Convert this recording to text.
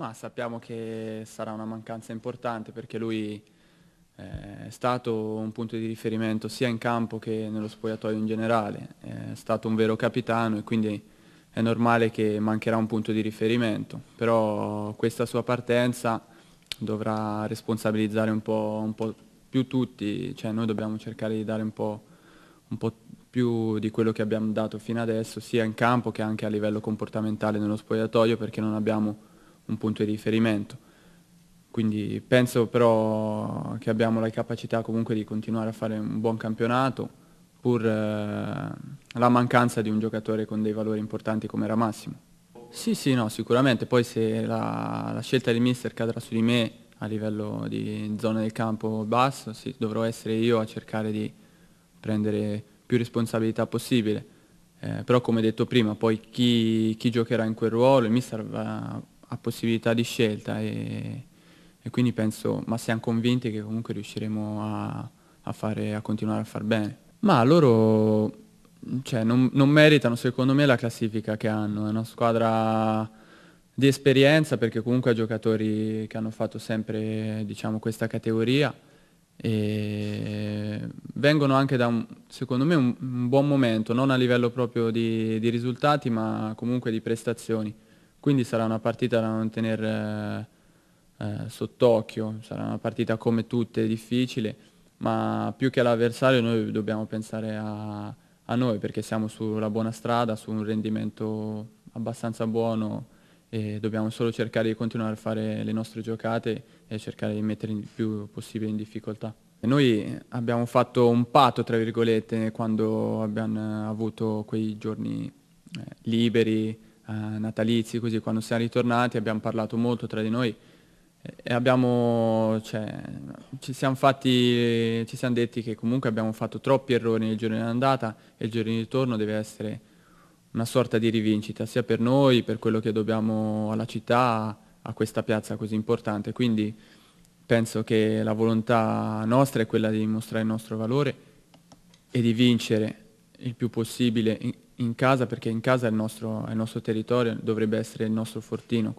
Ma sappiamo che sarà una mancanza importante perché lui eh, è stato un punto di riferimento sia in campo che nello spogliatoio in generale, è stato un vero capitano e quindi è normale che mancherà un punto di riferimento, però questa sua partenza dovrà responsabilizzare un po', un po più tutti, cioè noi dobbiamo cercare di dare un po', un po', più di quello che abbiamo dato fino adesso, sia in campo che anche a livello comportamentale nello spogliatoio, perché non abbiamo un punto di riferimento. Quindi penso però che abbiamo la capacità comunque di continuare a fare un buon campionato, pur eh, la mancanza di un giocatore con dei valori importanti come era Massimo. Sì, sì, no, sicuramente. Poi se la, la scelta del mister cadrà su di me a livello di zona del campo basso, sì, dovrò essere io a cercare di prendere più responsabilità possibile. Eh, però come detto prima, poi chi, chi, giocherà in quel ruolo, il mister va, ha possibilità di scelta e, e quindi penso, ma siamo convinti che comunque riusciremo a, a, fare, a continuare a far bene. Ma loro cioè, non, non, meritano secondo me la classifica che hanno, è una squadra di esperienza perché comunque ha giocatori che hanno fatto sempre diciamo, questa categoria e vengono anche da un, secondo me un, un buon momento, non a livello proprio di, di risultati ma comunque di prestazioni. Quindi sarà una partita da non tenere eh, sott'occhio, sarà una partita come tutte difficile, ma più che all'avversario noi dobbiamo pensare a, a noi perché siamo sulla buona strada, su un rendimento abbastanza buono e dobbiamo solo cercare di continuare a fare le nostre giocate e cercare di mettere il più possibile in difficoltà. Noi abbiamo fatto un patto, tra virgolette, quando abbiamo avuto quei giorni eh, liberi eh, natalizi, così quando siamo ritornati abbiamo parlato molto tra di noi e abbiamo, cioè, ci, siamo fatti, ci siamo detti che comunque abbiamo fatto troppi errori nel giorno di andata e il giorno di ritorno deve essere una sorta di rivincita, sia per noi, per quello che dobbiamo alla città, a questa piazza così importante. Quindi penso che la volontà nostra è quella di dimostrare il nostro valore e di vincere il più possibile in casa perché in casa è il nostro, è il nostro territorio, dovrebbe essere il nostro fortino.